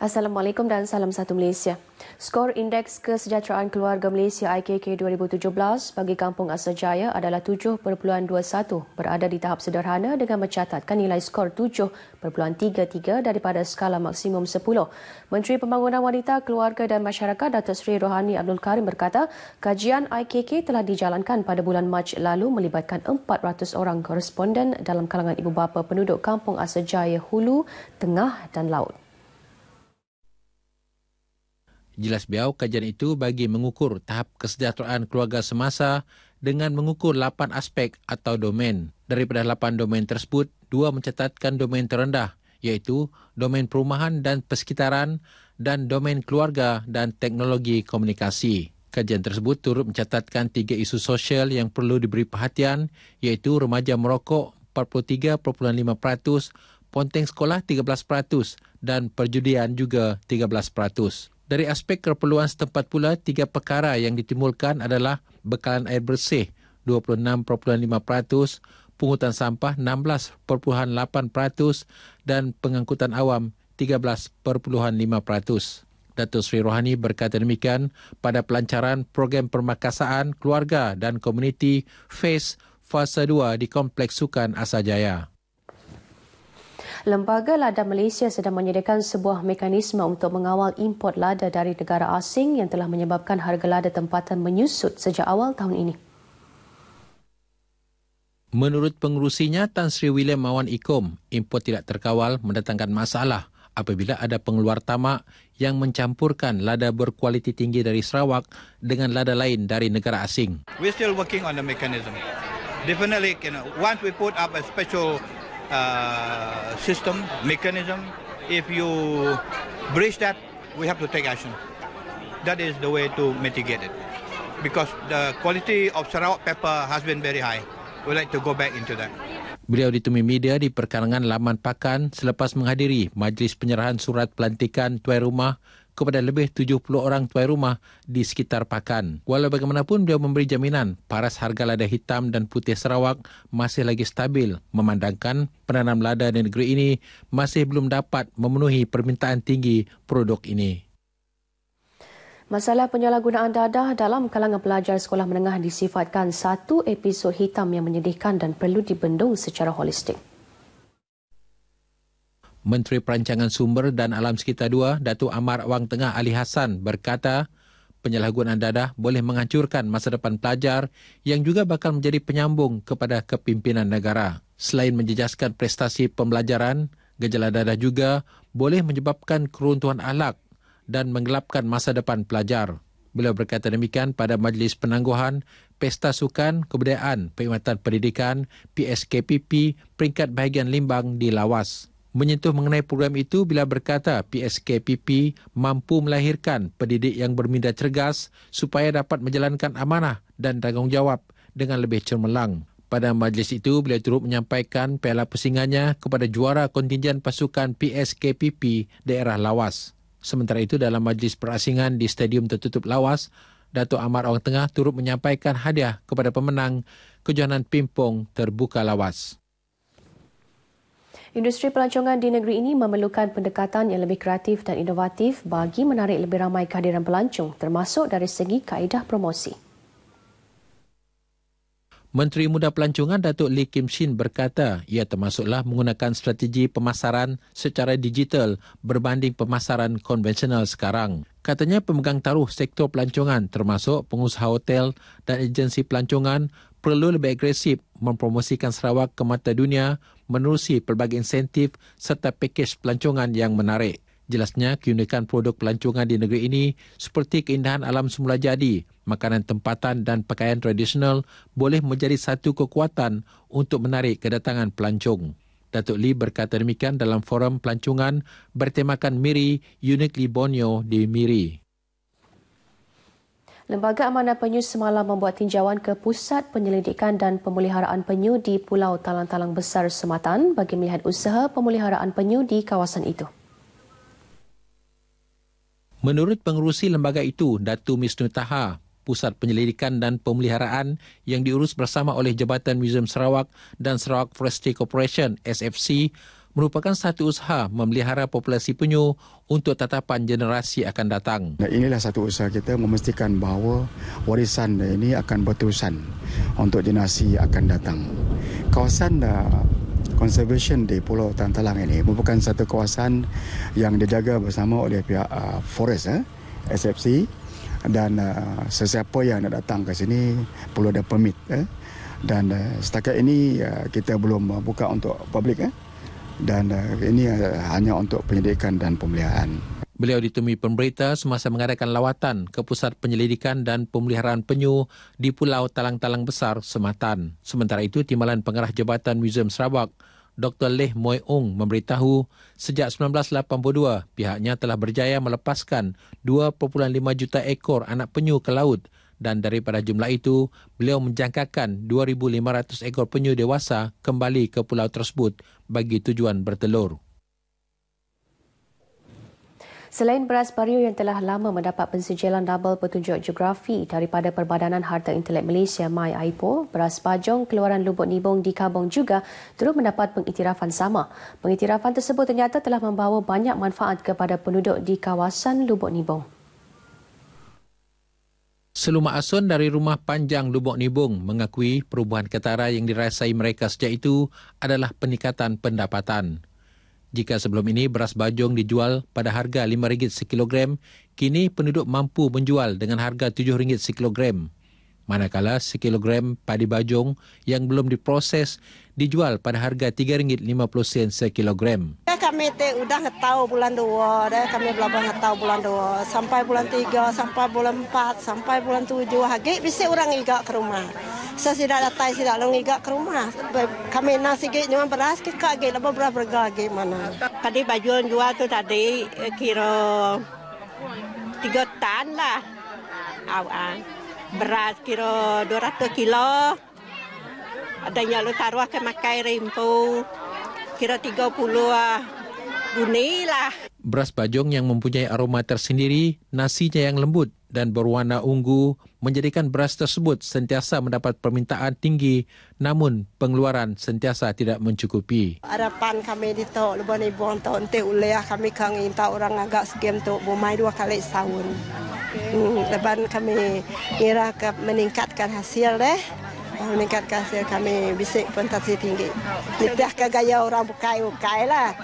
Assalamualaikum dan salam satu Malaysia. Skor Indeks Kesejahteraan Keluarga Malaysia IKK 2017 bagi Kampung Asal Jaya adalah 7.21 berada di tahap sederhana dengan mencatatkan nilai skor 7.33 daripada skala maksimum 10. Menteri Pembangunan Wanita, Keluarga dan Masyarakat Datuk Seri Rohani Abdul Karim berkata kajian IKK telah dijalankan pada bulan Mac lalu melibatkan 400 orang koresponden dalam kalangan ibu bapa penduduk Kampung Asal Jaya Hulu, Tengah dan Laut. Jelas beliau, kajian itu bagi mengukur tahap kesejahteraan keluarga semasa dengan mengukur 8 aspek atau domain. Daripada 8 domain tersebut, dua mencatatkan domain terendah iaitu domain perumahan dan persekitaran dan domain keluarga dan teknologi komunikasi. Kajian tersebut turut mencatatkan tiga isu sosial yang perlu diberi perhatian iaitu remaja merokok 43.5%, ponteng sekolah 13% dan perjudian juga 13%. Dari aspek keperluan setempat pula, tiga perkara yang ditimbulkan adalah bekalan air bersih 26.5%, pungutan sampah 16.8% dan pengangkutan awam 13.5%. Datuk Sri Rohani berkata demikian pada pelancaran program permakasaan keluarga dan komuniti FACE Fasa 2 di Kompleks Sukan Asajaya. Lembaga Lada Malaysia sedang menyediakan sebuah mekanisme untuk mengawal import lada dari negara asing yang telah menyebabkan harga lada tempatan menyusut sejak awal tahun ini. Menurut pengurusinya Tan Sri William Mawan Ikom, import tidak terkawal mendatangkan masalah apabila ada pengeluar tamak yang mencampurkan lada berkualiti tinggi dari Sarawak dengan lada lain dari negara asing. We still working on the mechanism. Definitely, you know, once we put up a special uh, system, mechanism. If you breach that, we have to take action. That is the way to mitigate it. Because the quality of Sarawak pepper has been very high. We like to go back into that. Beliau ditemui media di perkarangan Laman Pakan selepas menghadiri majlis penyerahan surat pelantikan tuai rumah kepada lebih 70 orang tuai rumah di sekitar pakan. Walau bagaimanapun, beliau memberi jaminan paras harga lada hitam dan putih Sarawak masih lagi stabil memandangkan penanam lada di negeri ini masih belum dapat memenuhi permintaan tinggi produk ini. Masalah penyalahgunaan dadah dalam kalangan pelajar sekolah menengah disifatkan satu episod hitam yang menyedihkan dan perlu dibendung secara holistik. Menteri Perancangan Sumber dan Alam Sekitar 2, Datuk Amar Wang Tengah Ali Hassan berkata, penyalahgunaan dadah boleh menghancurkan masa depan pelajar yang juga bakal menjadi penyambung kepada kepimpinan negara. Selain menjejaskan prestasi pembelajaran, gejala dadah juga boleh menyebabkan keruntuhan alak dan menggelapkan masa depan pelajar. Beliau berkata demikian pada Majlis Penangguhan Pesta Sukan Kebudayaan Perkhidmatan Pendidikan PSKPP Peringkat Bahagian Limbang di Lawas menyentuh mengenai program itu bila berkata PSKPP mampu melahirkan pendidik yang berminda cergas supaya dapat menjalankan amanah dan tanggungjawab dengan lebih cermelang. Pada majlis itu, beliau turut menyampaikan piala pusingannya kepada juara kontingen pasukan PSKPP daerah Lawas. Sementara itu, dalam majlis perasingan di Stadium Tertutup Lawas, Datuk Amar Orang Tengah turut menyampaikan hadiah kepada pemenang kejohanan pimpong terbuka lawas. Industri pelancongan di negeri ini memerlukan pendekatan yang lebih kreatif dan inovatif bagi menarik lebih ramai kehadiran pelancong termasuk dari segi kaedah promosi. Menteri Muda Pelancongan Datuk Lee Kim Shin berkata ia termasuklah menggunakan strategi pemasaran secara digital berbanding pemasaran konvensional sekarang. Katanya pemegang taruh sektor pelancongan termasuk pengusaha hotel dan agensi pelancongan perlu lebih agresif mempromosikan Sarawak ke mata dunia menerusi pelbagai insentif serta pakej pelancongan yang menarik. Jelasnya, keunikan produk pelancongan di negeri ini seperti keindahan alam semula jadi, makanan tempatan dan pakaian tradisional boleh menjadi satu kekuatan untuk menarik kedatangan pelancong. Datuk Lee berkata demikian dalam forum pelancongan bertemakan Miri Uniquely Borneo di Miri. Lembaga Amanah Penyu semalam membuat tinjauan ke Pusat Penyelidikan dan Pemeliharaan Penyu di Pulau Talang-Talang Besar Sematan bagi melihat usaha pemeliharaan penyu di kawasan itu. Menurut pengurusi lembaga itu, Datu Misnu Taha, Pusat Penyelidikan dan Pemeliharaan yang diurus bersama oleh Jabatan Museum Sarawak dan Sarawak Forestry Corporation, SFC, merupakan satu usaha memelihara populasi penyu untuk tatapan generasi akan datang. Inilah satu usaha kita memastikan bahawa warisan ini akan berterusan untuk generasi akan datang. Kawasan ah, conservation di Pulau Tantalang ini merupakan satu kawasan yang dijaga bersama oleh pihak uh, forest eh, SFC dan uh, sesiapa yang nak datang ke sini perlu ada permit eh. dan setakat ini kita belum uh, buka untuk publik eh dan eh, ini eh, hanya untuk penyelidikan dan pemeliharaan. Beliau ditemui pemberita semasa mengadakan lawatan ke Pusat Penyelidikan dan Pemeliharaan Penyu di Pulau Talang-Talang Besar, Sematan. Sementara itu, Timbalan Pengarah Jabatan Museum Sarawak, Dr. Leh Moy Ong memberitahu, sejak 1982, pihaknya telah berjaya melepaskan 2.5 juta ekor anak penyu ke laut dan daripada jumlah itu, beliau menjangkakan 2,500 ekor penyu dewasa kembali ke pulau tersebut bagi tujuan bertelur. Selain beras pario yang telah lama mendapat pensijilan double petunjuk geografi daripada Perbadanan Harta Intelek Malaysia MyIPO, beras bajong keluaran Lubuk Nibong di Kabong juga turut mendapat pengiktirafan sama. Pengiktirafan tersebut ternyata telah membawa banyak manfaat kepada penduduk di kawasan Lubuk Nibong. Seluma Asun dari rumah panjang Lubuk Nibung mengakui perubahan ketara yang dirasai mereka sejak itu adalah peningkatan pendapatan. Jika sebelum ini beras bajung dijual pada harga RM5 sekilogram, kini penduduk mampu menjual dengan harga RM7 sekilogram. Manakala sekilogram padi bajung yang belum diproses dijual pada harga RM3.50 sekilogram. Kami sudah tahu bulan 2, kami belum tahu bulan dua, sampai bulan tiga, sampai bulan empat, sampai bulan tujuh, lagi bisa orang juga ke rumah. Saya tidak datang, tidak lalu juga ke rumah. Kami nasi lagi, cuma beras, kita lagi, lebih berapa harga lagi mana. Tadi baju yang jual tu tadi, eh, kira tiga tan lah. Awal. Ah. Berat kira 200 kilo. Ada yang lu taruh ke makai rimpu. Kira 30 ah, guni lah. Beras bajong yang mempunyai aroma tersendiri, nasinya yang lembut dan berwarna ungu menjadikan beras tersebut sentiasa mendapat permintaan tinggi namun pengeluaran sentiasa tidak mencukupi. Harapan kami di to lubang ibu untuk ulia ah, kami kangen tak orang agak segem tu bumai dua kali sahun depan hmm, kami kira ke meningkatkan hasil deh ah, meningkatkan hasil kami bisik pun si tinggi lidah ke gaya orang bukai-bukai lah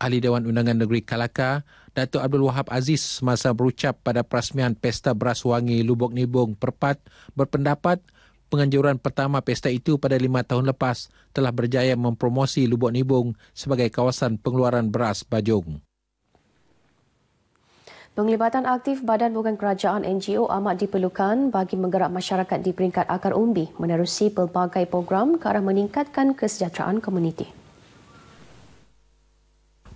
Ahli Dewan Undangan Negeri Kalaka Datuk Abdul Wahab Aziz semasa berucap pada perasmian Pesta Beras Wangi Lubuk Nibung Perpat berpendapat penganjuran pertama pesta itu pada lima tahun lepas telah berjaya mempromosi Lubuk Nibung sebagai kawasan pengeluaran beras bajung. Penglibatan aktif badan bukan kerajaan NGO amat diperlukan bagi menggerak masyarakat di peringkat akar umbi menerusi pelbagai program ke arah meningkatkan kesejahteraan komuniti.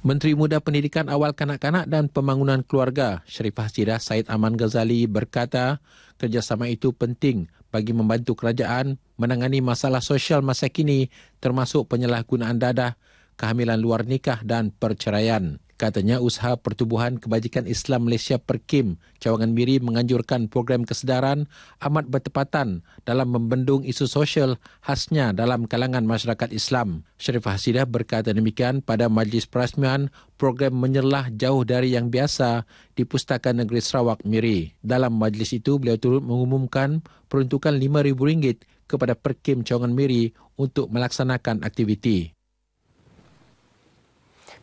Menteri Muda Pendidikan Awal Kanak-Kanak dan Pembangunan Keluarga, Syarifah Sirah Said Aman Ghazali berkata, kerjasama itu penting bagi membantu kerajaan menangani masalah sosial masa kini termasuk penyalahgunaan dadah, kehamilan luar nikah dan perceraian. Katanya usaha pertubuhan kebajikan Islam Malaysia Perkim Cawangan Miri menganjurkan program kesedaran amat bertepatan dalam membendung isu sosial khasnya dalam kalangan masyarakat Islam. Syarif Hasidah berkata demikian pada majlis perasmian program menyerlah jauh dari yang biasa di Pustaka Negeri Sarawak Miri. Dalam majlis itu beliau turut mengumumkan peruntukan RM5,000 kepada Perkim Cawangan Miri untuk melaksanakan aktiviti.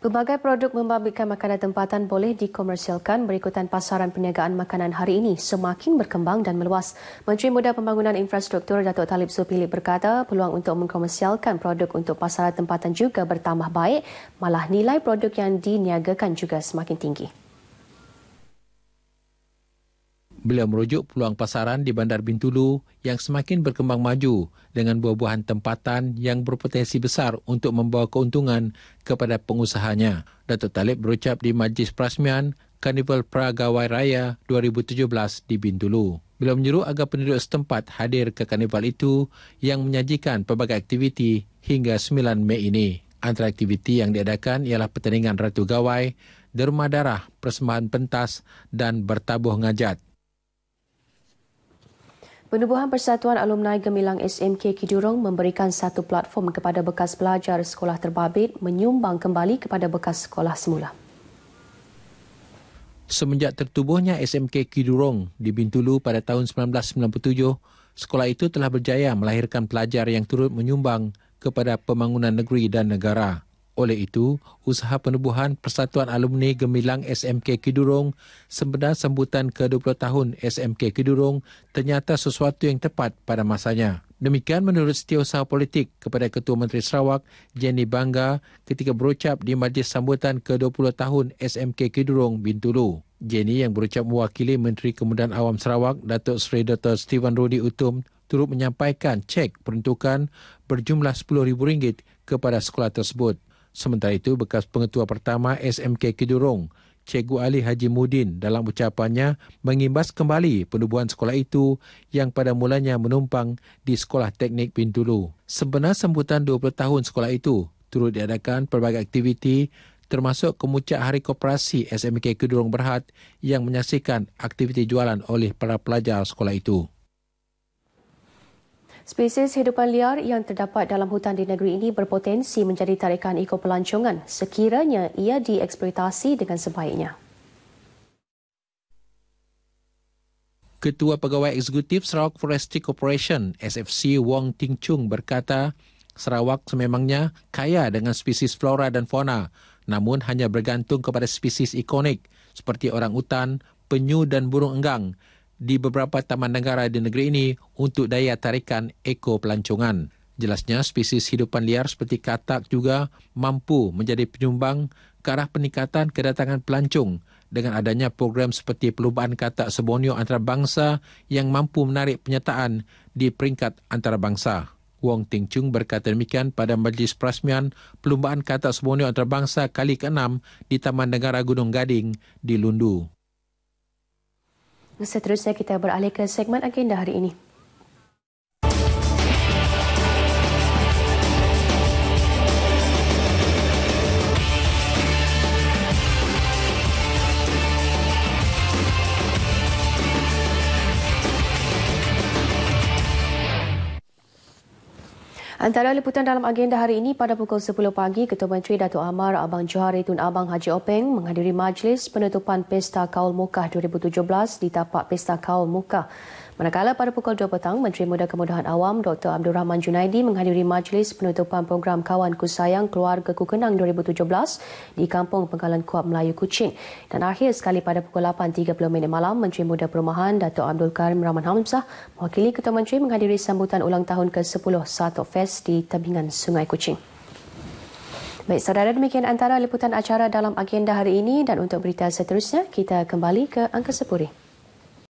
Pelbagai produk membabitkan makanan tempatan boleh dikomersialkan berikutan pasaran perniagaan makanan hari ini semakin berkembang dan meluas. Menteri Muda Pembangunan Infrastruktur Datuk Talib Zulpilik berkata peluang untuk mengkomersialkan produk untuk pasaran tempatan juga bertambah baik malah nilai produk yang diniagakan juga semakin tinggi. Beliau merujuk peluang pasaran di Bandar Bintulu yang semakin berkembang maju dengan buah-buahan tempatan yang berpotensi besar untuk membawa keuntungan kepada pengusahanya. Datuk Talib berucap di Majlis Prasmian Karnival Pragawai Raya 2017 di Bintulu. Beliau menyuruh agar penduduk setempat hadir ke karnival itu yang menyajikan pelbagai aktiviti hingga 9 Mei ini. Antara aktiviti yang diadakan ialah pertandingan Ratu Gawai, dermadarah, Persembahan Pentas dan Bertabuh Ngajat. Penubuhan Persatuan Alumni Gemilang SMK Kidurong memberikan satu platform kepada bekas pelajar sekolah terbabit menyumbang kembali kepada bekas sekolah semula. Semenjak tertubuhnya SMK Kidurong di Bintulu pada tahun 1997, sekolah itu telah berjaya melahirkan pelajar yang turut menyumbang kepada pembangunan negeri dan negara. Oleh itu, usaha penubuhan Persatuan Alumni Gemilang SMK Kidurung sempena sambutan ke-20 tahun SMK Kidurung ternyata sesuatu yang tepat pada masanya. Demikian menurut setiausaha politik kepada Ketua Menteri Sarawak, Jenny Bangga, ketika berucap di majlis sambutan ke-20 tahun SMK Kidurung Bintulu. Jenny yang berucap mewakili Menteri Kemudahan Awam Sarawak, Datuk Seri Dr. Steven Rudi Utum, turut menyampaikan cek peruntukan berjumlah RM10,000 kepada sekolah tersebut. Sementara itu, bekas pengetua pertama SMK Kedurung, Cikgu Ali Haji Mudin dalam ucapannya mengimbas kembali penubuhan sekolah itu yang pada mulanya menumpang di Sekolah Teknik Bintulu. Sebenar sambutan 20 tahun sekolah itu, turut diadakan pelbagai aktiviti termasuk kemuncak Hari Koperasi SMK Kedurung Berhad yang menyaksikan aktiviti jualan oleh para pelajar sekolah itu. Spesies hidupan liar yang terdapat dalam hutan di negeri ini berpotensi menjadi tarikan ekopelancongan sekiranya ia dieksploitasi dengan sebaiknya. Ketua Pegawai Eksekutif Sarawak Forestry Corporation, SFC Wong Ting Chung berkata, Sarawak sememangnya kaya dengan spesies flora dan fauna, namun hanya bergantung kepada spesies ikonik seperti orang hutan, penyu dan burung enggang di beberapa taman negara di negeri ini untuk daya tarikan ekopelancongan. Jelasnya, spesies hidupan liar seperti katak juga mampu menjadi penyumbang ke arah peningkatan kedatangan pelancong dengan adanya program seperti perlumbaan katak sebonio antarabangsa yang mampu menarik penyertaan di peringkat antarabangsa. Wong Ting Chung berkata demikian pada majlis perasmian perlumbaan katak sebonio antarabangsa kali ke-6 di Taman Negara Gunung Gading di Lundu. Seterusnya kita beralih ke segmen agenda hari ini. Antara liputan dalam agenda hari ini pada pukul 10 pagi, Ketua Menteri Datuk Amar Abang Johari Tun Abang Haji Openg menghadiri majlis penutupan Pesta Kaul Mukah 2017 di tapak Pesta Kaul Mukah. Manakala pada pukul 2 petang, Menteri Muda Kemudahan Awam Dr. Abdul Rahman Junaidi menghadiri majlis penutupan program Kawan Ku Sayang Keluarga Ku Kenang 2017 di Kampung Pengkalan Kuab Melayu Kuching. Dan akhir sekali pada pukul 8.30 minit malam, Menteri Muda Perumahan Dr. Abdul Karim Rahman Hamzah mewakili Ketua Menteri menghadiri sambutan ulang tahun ke-10 Sato Fest di Tebingan Sungai Kuching. Baik, saudara demikian antara liputan acara dalam agenda hari ini dan untuk berita seterusnya, kita kembali ke Angka Sepuri.